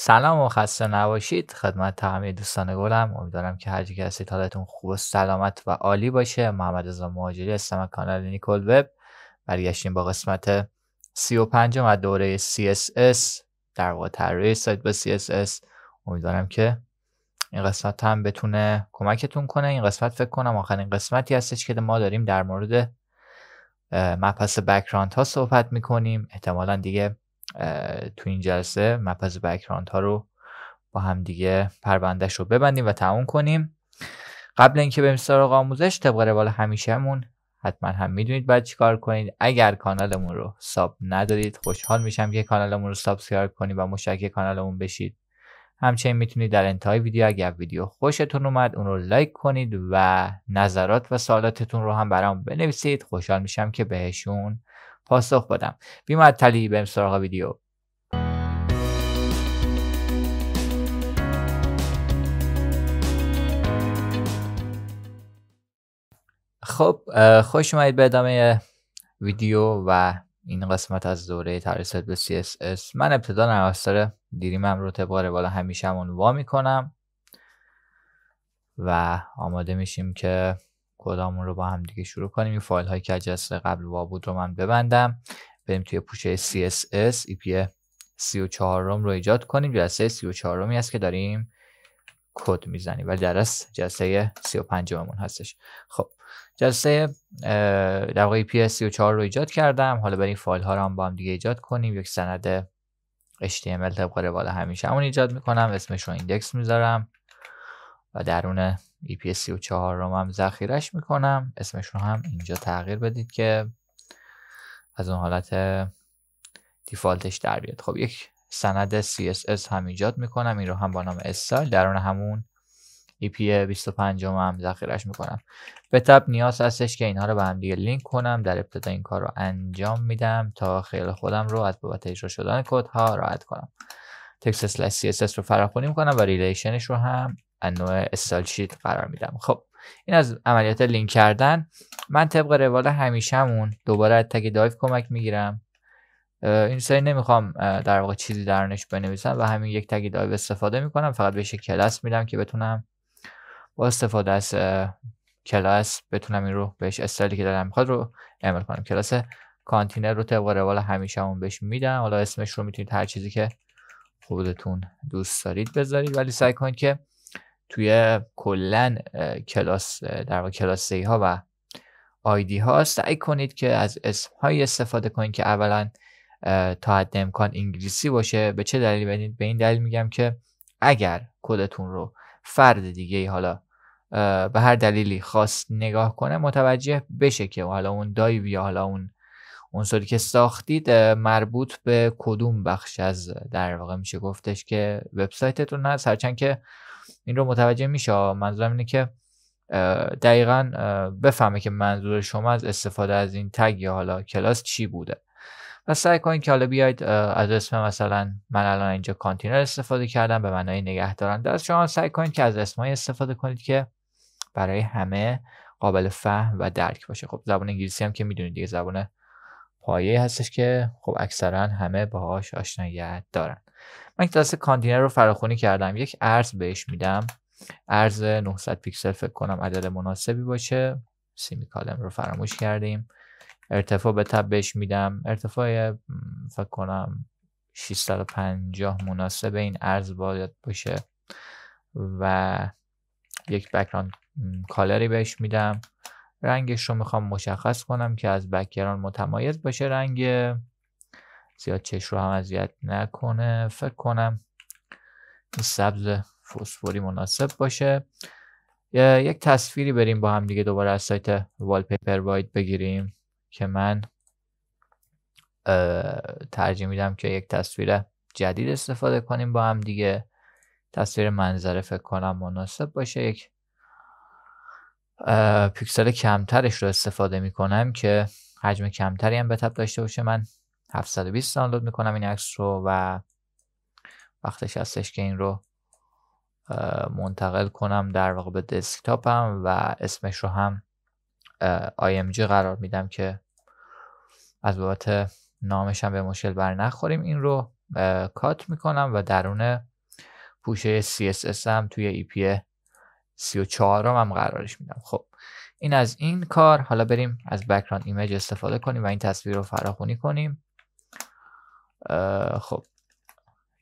سلام و خسته نباشید خدمت همه دوستان گلم امیدوارم که هر که هستید حالتون خوب و سلامت و عالی باشه محمد رضا مهاجری هستم کانال نیکل وب برگشتیم با قسمت 35 و دوره CSS در واقع طراحی سایت با CSS امیدوارم که این قسمت هم بتونه کمکتون کنه این قسمت فکر کنم آخرین قسمتی هستش که ما داریم در مورد مبحث بکراند ها صحبت میکنیم احتمالا دیگه تو این جلسه مپز بکراند ها رو با همدیگه پروندهش رو ببندیم و تموم کنیم قبل اینکه بریم سراغ آموزش طبق روال همیشهمون حتما هم میدونید باید چیکار کنید اگر کانالمون رو ساب ندارید خوشحال میشم که کانالمون رو سابسکرایب کنید و مشترک کانالمون بشید همچنین میتونید در انتهای ویدیو اگر ویدیو خوشتون اومد اون رو لایک کنید و نظرات و سوالاتتون رو هم برام بنویسید خوشحال میشم که بهشون پاسخ بدم بیمعتلی بریم سراغ ویدیو خب خوش اومدید به ادامه ویدیو و این قسمت از دوره ترسل به اس من ابتدا دیریم دیریمم رو تباره بالا همیشه همون وا میکنم و آماده میشیم که کدامون رو با هم دیگه شروع کنیم این فایل هایی که جلسه قبل با بود رو من ببندم بریم توی پوشه CSS EP 34 رو ایجاد کنیم جلسه 34 رومی است که داریم کد میزنیم ولی درس جلسه 35 مون هستش خب جلسه در واقع پی 34 رو ایجاد کردم حالا بریم فایل ها رو هم با هم دیگه ایجاد کنیم یک سند HTML طبق بالا همیشه همون ایجاد میکنم اسمش رو ایندکس میذارم و درون EPS 34 رو هم ذخیرش میکنم اسمش رو هم اینجا تغییر بدید که از اون حالت دیفالتش در بیاد خب یک سند CSS هم ایجاد میکنم این رو هم با نام استایل درون همون EP 25 هم, هم ذخیرش میکنم به تب نیاز هستش که اینها رو به هم دیگه لینک کنم در ابتدا این کار رو انجام میدم تا خیلی خودم رو از بابت اجرا شدن کد ها راحت کنم تکست اس اس رو فراخونی میکنم و ریلیشنش رو هم از نوع استال شیت قرار میدم خب این از عملیات لینک کردن من طبق روال همیشهمون دوباره از تگ دایو کمک میگیرم این سری نمیخوام در واقع چیزی درنش بنویسم و همین یک تگ دایو استفاده میکنم فقط بهش کلاس میدم که بتونم با استفاده از کلاس بتونم این رو بهش استایلی که دارم میخواد رو اعمال کنم کلاس کانتینر رو طبق روال همیشمون بهش میدم حالا اسمش رو میتونید هر چیزی که خودتون دوست دارید بذارید ولی سعی کنید که توی کلا کلاس در واقع کلاس ای ها و آیدی ها سعی کنید که از اسم های استفاده کنید که اولا تا حد امکان انگلیسی باشه به چه دلیل بدید به این دلیل میگم که اگر کدتون رو فرد دیگه ای حالا به هر دلیلی خواست نگاه کنه متوجه بشه که حالا اون دایو یا حالا اون عنصری که ساختید مربوط به کدوم بخش از در واقع میشه گفتش که وبسایتتون هست هرچند که این رو متوجه میشه منظورم اینه که دقیقا بفهمه که منظور شما از استفاده از این تگ یا حالا کلاس چی بوده و سعی کنید که حالا بیاید از اسم مثلا من الان اینجا کانتینر استفاده کردم به معنای نگه دارن شما سعی کنید که از اسمایی استفاده کنید که برای همه قابل فهم و درک باشه خب زبان انگلیسی هم که میدونید دیگه زبان پایه هستش که خب اکثرا همه باهاش آشناییت دارن من کلاس کانتینر رو فراخونی کردم یک ارز بهش میدم ارز 900 پیکسل فکر کنم عدد مناسبی باشه سیمی کالم رو فراموش کردیم ارتفاع به تب بهش میدم ارتفاع فکر کنم 650 مناسب این ارز باید باشه و یک بکران کالری بهش میدم رنگش رو میخوام مشخص کنم که از بکگراند متمایز باشه رنگ زیاد چش رو هم اذیت نکنه فکر کنم این سبز فسفوری مناسب باشه یک تصویری بریم با هم دیگه دوباره از سایت والپیپر واید بگیریم که من ترجیح میدم که یک تصویر جدید استفاده کنیم با هم دیگه تصویر منظره فکر کنم مناسب باشه یک پیکسل کمترش رو استفاده میکنم که حجم کمتری هم به تب داشته باشه من 720 دانلود میکنم این عکس رو و وقتش هستش که این رو منتقل کنم در واقع به دسکتاپم و اسمش رو هم IMG قرار میدم که از بابت نامش هم به مشکل بر نخوریم این رو کات میکنم و درون پوشه CSS هم توی EPA سی و چهارم هم قرارش میدم خب این از این کار حالا بریم از بکران ایمیج استفاده کنیم و این تصویر رو فراخونی کنیم خب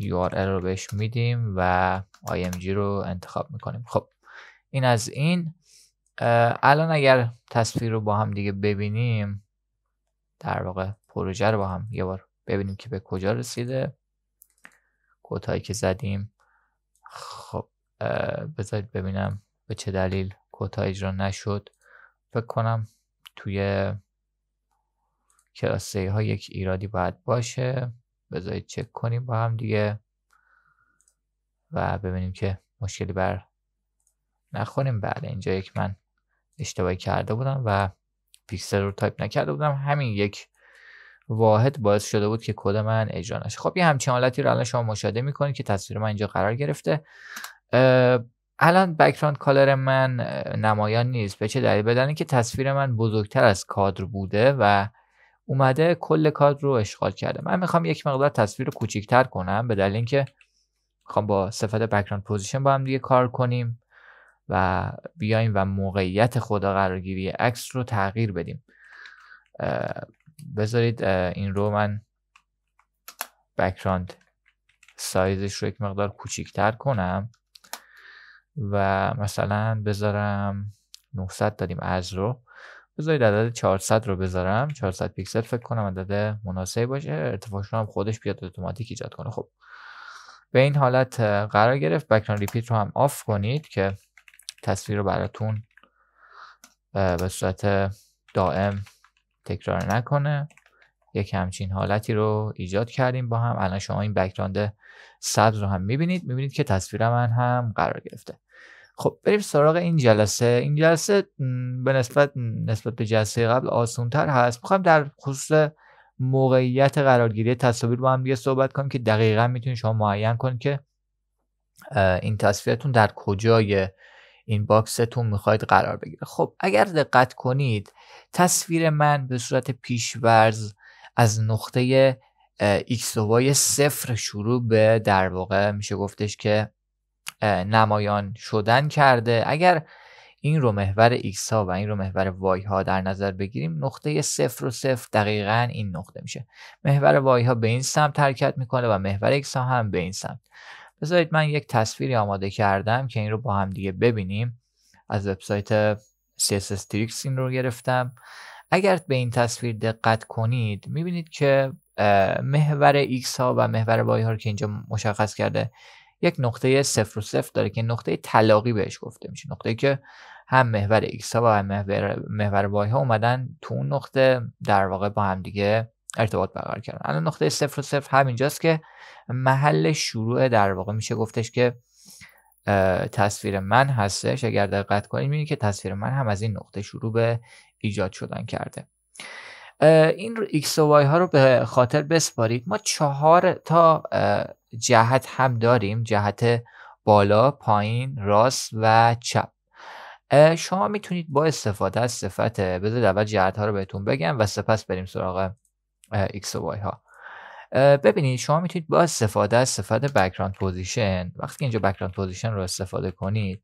URL رو بهش میدیم و IMG رو انتخاب میکنیم خب این از این الان اگر تصویر رو با هم دیگه ببینیم در واقع پروژه رو با هم یه بار ببینیم که به کجا رسیده کتایی که زدیم خب بذارید ببینم به چه دلیل کوتا اجرا نشد فکر کنم توی کلاس ها یک ایرادی باید باشه بذارید چک کنیم با هم دیگه و ببینیم که مشکلی بر نخوریم بله اینجا یک من اشتباهی کرده بودم و پیکسل رو تایپ نکرده بودم همین یک واحد باعث شده بود که کد من اجرا نشه خب یه همچین حالتی رو الان شما مشاهده میکنید که تصویر من اینجا قرار گرفته الان بکراند کالر من نمایان نیست به چه دلیل بدن که تصویر من بزرگتر از کادر بوده و اومده کل کادر رو اشغال کرده من میخوام یک مقدار تصویر رو کوچیکتر کنم به دلیل اینکه میخوام با صفت بکراند پوزیشن با هم دیگه کار کنیم و بیایم و موقعیت خدا قرارگیری عکس رو تغییر بدیم بذارید این رو من بکراند سایزش رو یک مقدار کوچیکتر کنم و مثلا بذارم 900 دادیم از رو بذارید عدد 400 رو بذارم 400 پیکسل فکر کنم عدد مناسب باشه ارتفاعش رو هم خودش بیاد اتوماتیک ایجاد کنه خب به این حالت قرار گرفت بکران ریپیت رو هم آف کنید که تصویر رو براتون به صورت دائم تکرار نکنه یک همچین حالتی رو ایجاد کردیم با هم الان شما این بکراند سبز رو هم میبینید میبینید که تصویر من هم قرار گرفته خب بریم سراغ این جلسه این جلسه به نسبت نسبت به جلسه قبل آسونتر هست میخوام در خصوص موقعیت قرارگیری تصاویر با هم دیگه صحبت کنیم که دقیقا میتونید شما معین کنید که این تصویرتون در کجای این باکستون میخواید قرار بگیره خب اگر دقت کنید تصویر من به صورت پیشورز از نقطه x و صفر شروع به در واقع میشه گفتش که نمایان شدن کرده اگر این رو محور ایکس ها و این رو محور وای ها در نظر بگیریم نقطه صفر و صفر دقیقا این نقطه میشه محور وای ها به این سمت حرکت میکنه و محور ایکس ها هم به این سمت بذارید من یک تصویری آماده کردم که این رو با هم دیگه ببینیم از وبسایت CSS Tricks این رو گرفتم اگر به این تصویر دقت کنید میبینید که محور ایکس ها و محور وای ها رو که اینجا مشخص کرده یک نقطه صفر و صفر داره که نقطه تلاقی بهش گفته میشه نقطه که هم محور ایکس ها و هم محور, محور ها اومدن تو اون نقطه در واقع با هم دیگه ارتباط برقرار کردن الان نقطه صفر و صفر همینجاست که محل شروع در واقع میشه گفتش که تصویر من هستش اگر دقت کنید میبینید که تصویر من هم از این نقطه شروع به ایجاد شدن کرده این x و y ها رو به خاطر بسپارید ما چهار تا جهت هم داریم جهت بالا پایین راست و چپ شما میتونید با استفاده از صفت بذارید اول جهت ها رو بهتون بگم و سپس بریم سراغ ایکس و وای ها ببینید شما میتونید با استفاده از صفت بکراند پوزیشن وقتی اینجا بکراند پوزیشن رو استفاده کنید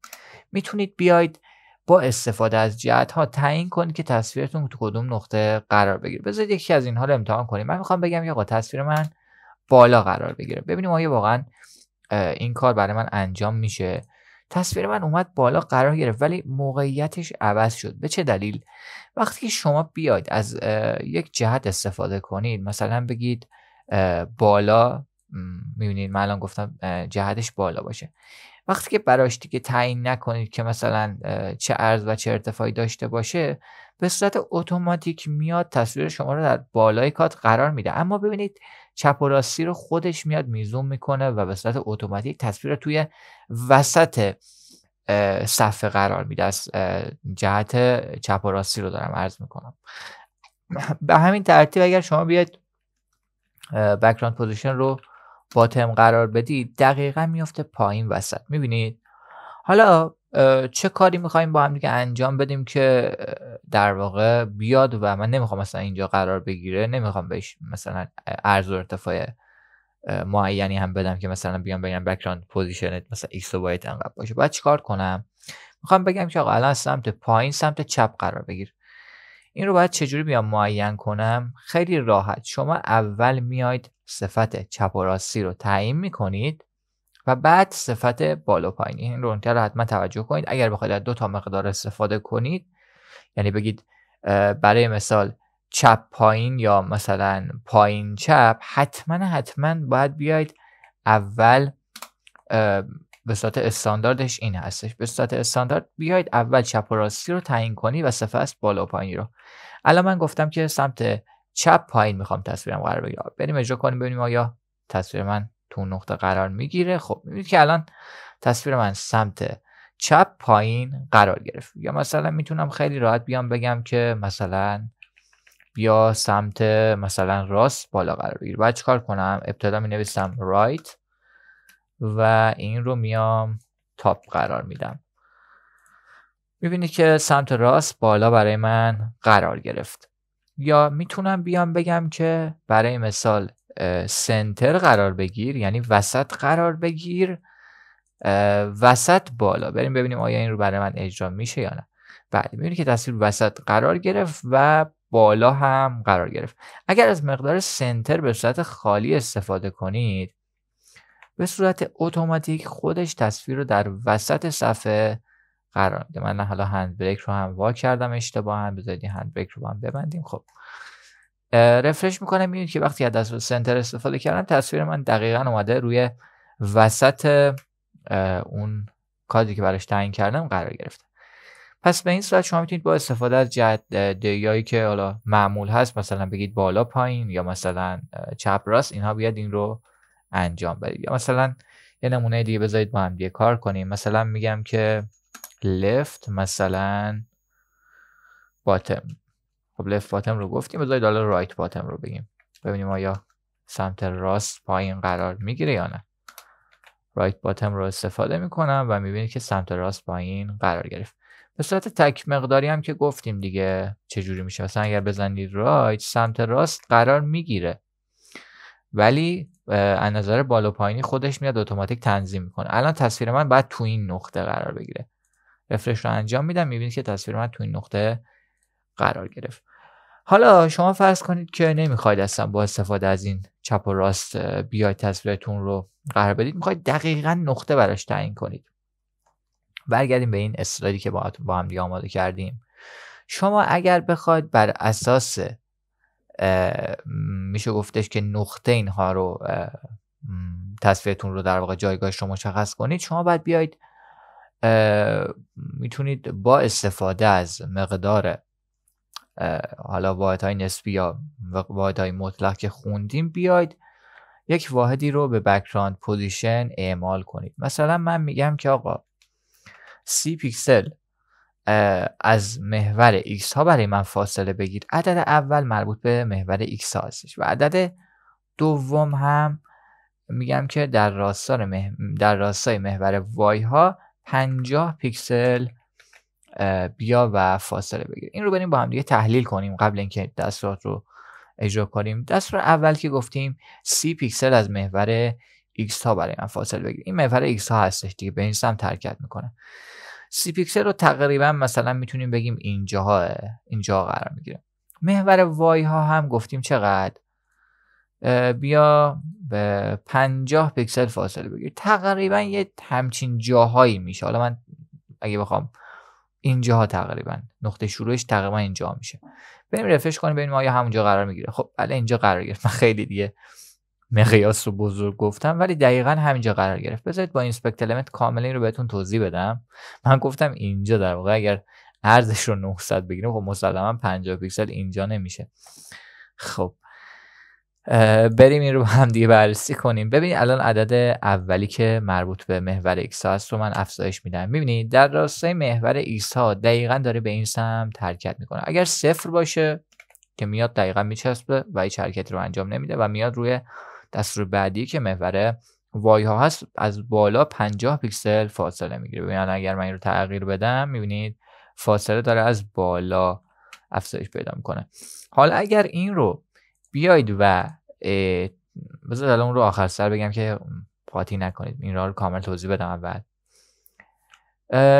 میتونید بیاید با استفاده از جهت ها تعیین کنید که تصویرتون تو کدوم نقطه قرار بگیره بذارید یکی از اینها رو امتحان کنیم من میخوام بگم تصویر من بالا قرار بگیره ببینیم آیا واقعا این کار برای من انجام میشه تصویر من اومد بالا قرار گرفت ولی موقعیتش عوض شد به چه دلیل وقتی که شما بیاید از یک جهت استفاده کنید مثلا بگید بالا میبینید من الان گفتم جهتش بالا باشه وقتی که براش دیگه تعیین نکنید که مثلا چه عرض و چه ارتفاعی داشته باشه به صورت اتوماتیک میاد تصویر شما رو در بالای کات قرار میده اما ببینید چپ و راستی رو خودش میاد میزوم میکنه و به صورت اتوماتیک تصویر رو توی وسط صفحه قرار میده از جهت چپ و راستی رو دارم عرض میکنم به همین ترتیب اگر شما بیاید بکراند پوزیشن رو باتم قرار بدید دقیقا میفته پایین وسط میبینید حالا چه کاری میخوایم با هم دیگه انجام بدیم که در واقع بیاد و من نمیخوام مثلا اینجا قرار بگیره نمیخوام بهش مثلا ارز و ارتفاع معینی هم بدم که مثلا بیام بگم بکراند پوزیشنت مثلا ایکس و باید انقدر باشه بعد چیکار کنم میخوام بگم که آقا الان سمت پایین سمت چپ قرار بگیر این رو باید چجوری بیام معین کنم خیلی راحت شما اول میاید صفت چپ و راستی رو تعیین میکنید و بعد صفت بالا پایین این رو حتما توجه کنید اگر بخواید دو تا مقدار استفاده کنید یعنی بگید برای مثال چپ پایین یا مثلا پایین چپ حتما حتما باید بیاید اول به صورت استانداردش این هستش به صورت استاندارد بیاید اول چپ و راستی رو تعیین کنی و سپس بالا و پایین رو الان من گفتم که سمت چپ پایین میخوام تصویرم قرار بگیره بریم اجرا کنیم ببینیم آیا تصویر من تو نقطه قرار میگیره خب میبینید که الان تصویر من سمت چپ پایین قرار گرفت یا مثلا میتونم خیلی راحت بیام بگم که مثلا بیا سمت مثلا راست بالا قرار بگیر بعد چکار کنم ابتدا می نویسم رایت و این رو میام تاپ قرار میدم میبینید که سمت راست بالا برای من قرار گرفت یا میتونم بیام بگم که برای مثال سنتر قرار بگیر یعنی وسط قرار بگیر وسط بالا بریم ببینیم آیا این رو برای من اجرا میشه یا نه بعد بله، میبینید که تصویر وسط قرار گرفت و بالا هم قرار گرفت اگر از مقدار سنتر به صورت خالی استفاده کنید به صورت اتوماتیک خودش تصویر رو در وسط صفحه قرار میده من حالا هند بریک رو هم وا کردم اشتباه هم بذارید هند بریک رو هم ببندیم خب رفرش میکنم میبینید که وقتی از سنتر استفاده کردم تصویر من دقیقا اومده روی وسط اون کادری که براش تعیین کردم قرار گرفته پس به این صورت شما میتونید با استفاده از دیایی که حالا معمول هست مثلا بگید بالا پایین یا مثلا چپ راست اینها بیاد این رو انجام بدید یا مثلا یه نمونه دیگه بذارید با هم دیگه کار کنیم مثلا میگم که لفت مثلا باتم خب لفت باتم رو گفتیم بذارید حالا رایت باتم رو بگیم ببینیم آیا سمت راست پایین قرار میگیره یا نه رایت باتم رو استفاده میکنم و میبینید که سمت راست پایین قرار گرفت به صورت تک مقداری هم که گفتیم دیگه چجوری میشه مثلا اگر بزنید رایت سمت راست قرار میگیره ولی از نظر بالا پایینی خودش میاد اتوماتیک تنظیم میکنه الان تصویر من بعد تو این نقطه قرار بگیره رفرش رو انجام میدم میبینید که تصویر من تو این نقطه قرار گرفت حالا شما فرض کنید که نمیخواید اصلا با استفاده از این چپ و راست بیاید تصویرتون رو قرار بدید میخواید دقیقا نقطه براش تعیین کنید برگردیم به این اسلایدی که با, با هم دیگه آماده کردیم شما اگر بخواید بر اساس میشه گفتش که نقطه اینها رو تصویرتون رو در واقع جایگاه شما مشخص کنید شما باید بیاید میتونید با استفاده از مقدار حالا واحد نسبی یا واحد مطلق که خوندیم بیاید یک واحدی رو به بکراند پوزیشن اعمال کنید مثلا من میگم که آقا سی پیکسل از محور x ها برای من فاصله بگیر عدد اول مربوط به محور x ها هستش و عدد دوم هم میگم که در راستای مح... در راستای محور y ها 50 پیکسل بیا و فاصله بگیر این رو بریم با هم دیگه تحلیل کنیم قبل اینکه دستورات رو اجرا کنیم دستور اول که گفتیم سی پیکسل از محور x تا برای من فاصله بگیر این محور x ها هستش دیگه به این سمت حرکت میکنه سی پیکسل رو تقریبا مثلا میتونیم بگیم اینجاها اینجا قرار میگیره محور وای ها هم گفتیم چقدر بیا به 50 پیکسل فاصله بگیر تقریبا یه همچین جاهایی میشه حالا من اگه بخوام اینجاها تقریبا نقطه شروعش تقریبا اینجا میشه بریم رفرش کنیم ببینیم آیا همونجا قرار میگیره خب بله اینجا قرار گرفت من خیلی دیگه مقیاس رو بزرگ گفتم ولی دقیقا همینجا قرار گرفت بذارید با اینسپکت المنت کامل این رو بهتون توضیح بدم من گفتم اینجا در واقع اگر ارزش رو 900 بگیریم خب مسلما 50 پیکسل اینجا نمیشه خب بریم این رو هم دیگه بررسی کنیم ببینید الان عدد اولی که مربوط به محور ایکس هست رو من افزایش میدم میبینید در راستای محور ها دقیقا داره به این سمت حرکت میکنه اگر صفر باشه که میاد دقیقا میچسبه و هیچ حرکتی رو انجام نمیده و میاد روی دستور بعدی که محور وای ها هست از بالا 50 پیکسل فاصله میگیره ببینید اگر من این رو تغییر بدم میبینید فاصله داره از بالا افزایش پیدا میکنه حالا اگر این رو بیاید و بذار الان رو آخر سر بگم که قاطی نکنید این رو کامل توضیح بدم اول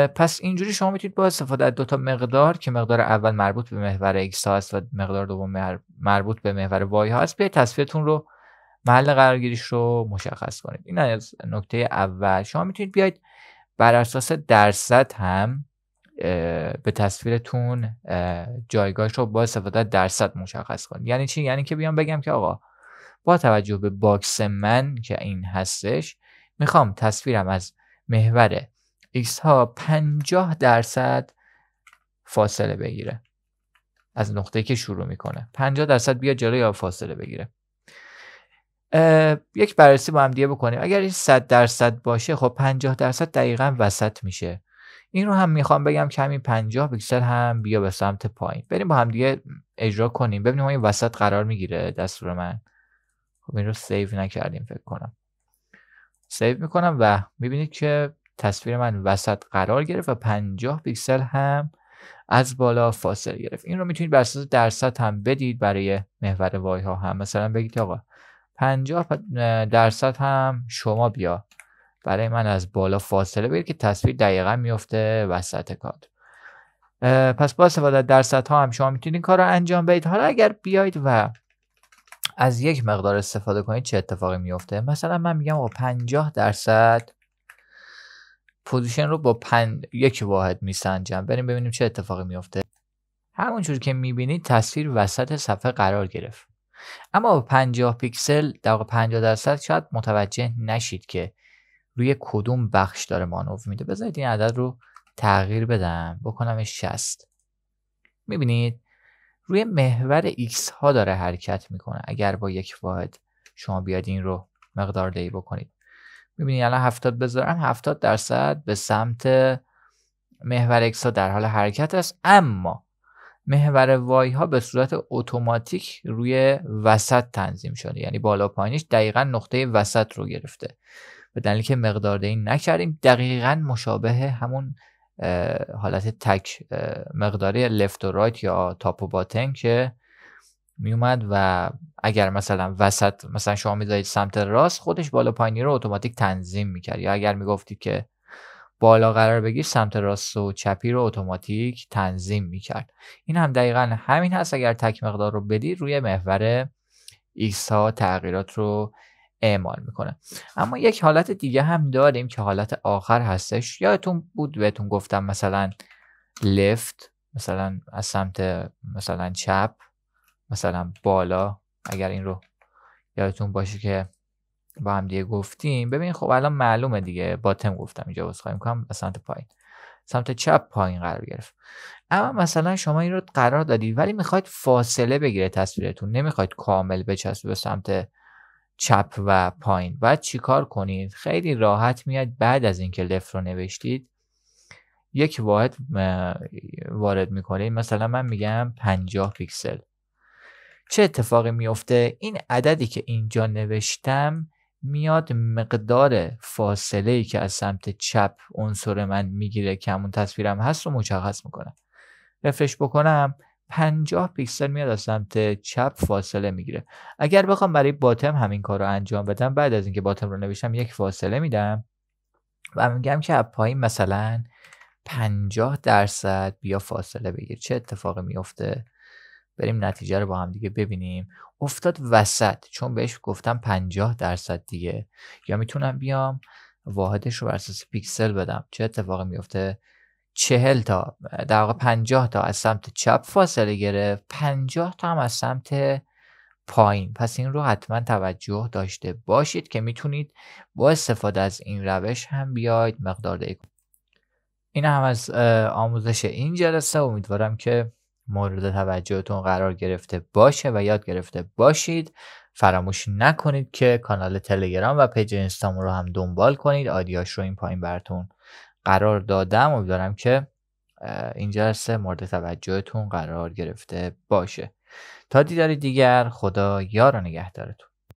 پس اینجوری شما میتونید با استفاده از دو تا مقدار که مقدار اول مربوط به محور ایکس هست و مقدار دوم مربوط به محور وای هست است تصویرتون رو محل قرارگیریش رو مشخص کنید این از نکته اول شما میتونید بیاید بر اساس درصد هم به تصویرتون جایگاهش رو با استفاده درصد مشخص کنید یعنی چی یعنی که بیام بگم که آقا با توجه به باکس من که این هستش میخوام تصویرم از محور x ها 50 درصد فاصله بگیره از نقطه که شروع میکنه 50 درصد بیا جلو یا فاصله بگیره یک بررسی با هم دیگه بکنیم اگر این 100 درصد باشه خب 50 درصد دقیقا وسط میشه این رو هم میخوام بگم کمی 50 پیکسل هم بیا به سمت پایین بریم با هم دیگه اجرا کنیم ببینیم این وسط قرار میگیره دستور من خب این رو سیو نکردیم فکر کنم سیو میکنم و میبینید که تصویر من وسط قرار گرفت و 50 پیکسل هم از بالا فاصله گرفت این رو میتونید بر اساس درصد هم بدید برای محور وای ها هم مثلا بگید آقا 50 درصد هم شما بیا برای من از بالا فاصله بگیر که تصویر دقیقا میفته وسط کادر پس با استفاده درصد ها هم شما میتونید کار رو انجام بدید حالا اگر بیاید و از یک مقدار استفاده کنید چه اتفاقی میفته مثلا من میگم با 50 درصد پوزیشن رو با پن... یک واحد میسنجم بریم ببینیم چه اتفاقی میفته همونجور که میبینید تصویر وسط صفحه قرار گرفت اما با 50 پیکسل در 50 درصد شاید متوجه نشید که روی کدوم بخش داره مانور میده بذارید این عدد رو تغییر بدم بکنم 60 میبینید روی محور x ها داره حرکت میکنه اگر با یک واحد شما بیاد این رو مقدار دهی بکنید میبینید الان 70 بذارم 70 درصد به سمت محور x ها در حال حرکت است اما محور وای ها به صورت اتوماتیک روی وسط تنظیم شده یعنی بالا پایینش دقیقا نقطه وسط رو گرفته به دلیل که مقداردهی نکردیم دقیقا مشابه همون حالت تک مقداری لفت و رایت یا تاپ و باتن که میومد و اگر مثلا وسط مثلا شما میذارید سمت راست خودش بالا پایینی رو اتوماتیک تنظیم میکرد یا اگر میگفتید که بالا قرار بگیر سمت راست و چپی رو اتوماتیک تنظیم میکرد این هم دقیقا همین هست اگر تک مقدار رو بدید روی محور ایکس ها تغییرات رو اعمال میکنه اما یک حالت دیگه هم داریم که حالت آخر هستش یادتون بود بهتون گفتم مثلا لفت مثلا از سمت مثلا چپ مثلا بالا اگر این رو یادتون باشه که با هم دیگه گفتیم ببین خب الان معلومه دیگه باتم گفتم اینجا خواهیم میکنم از سمت پایین سمت چپ پایین قرار گرفت اما مثلا شما این رو قرار دادید ولی میخواید فاصله بگیره تصویرتون نمیخواید کامل بچسبه به سمت چپ و پایین باید چیکار کنید خیلی راحت میاد بعد از اینکه لف رو نوشتید یک واحد وارد میکنید مثلا من میگم 50 پیکسل چه اتفاقی میفته این عددی که اینجا نوشتم میاد مقدار فاصله ای که از سمت چپ عنصر من میگیره که همون تصویرم هست رو مشخص میکنه رفرش بکنم 50 پیکسل میاد از سمت چپ فاصله میگیره اگر بخوام برای باتم همین کار رو انجام بدم بعد از اینکه باتم رو نوشتم یک فاصله میدم و میگم که پایین مثلا 50 درصد بیا فاصله بگیر چه اتفاقی میفته بریم نتیجه رو با هم دیگه ببینیم افتاد وسط چون بهش گفتم 50 درصد دیگه یا میتونم بیام واحدش رو بر اساس پیکسل بدم چه اتفاقی میفته چهل تا در واقع پنجاه تا از سمت چپ فاصله گرفت پنجاه تا هم از سمت پایین پس این رو حتما توجه داشته باشید که میتونید با استفاده از این روش هم بیاید مقدار این هم از آموزش این جلسه امیدوارم که مورد توجهتون قرار گرفته باشه و یاد گرفته باشید فراموش نکنید که کانال تلگرام و پیج اینستامون رو هم دنبال کنید آدیاش رو این پایین براتون قرار دادم امیدوارم که این جلسه مورد توجهتون قرار گرفته باشه تا دیداری دیگر خدا یار و نگهدارتون